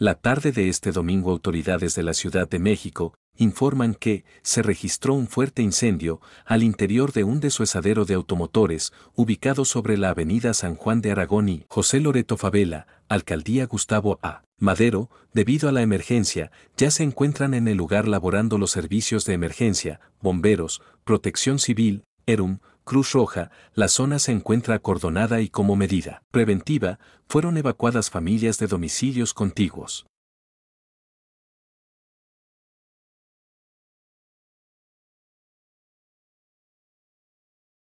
La tarde de este domingo autoridades de la Ciudad de México informan que se registró un fuerte incendio al interior de un desuesadero de automotores ubicado sobre la avenida San Juan de Aragón y José Loreto Favela, alcaldía Gustavo A. Madero, debido a la emergencia, ya se encuentran en el lugar laborando los servicios de emergencia, bomberos, protección civil, ERUM, Cruz Roja, la zona se encuentra acordonada y como medida preventiva, fueron evacuadas familias de domicilios contiguos.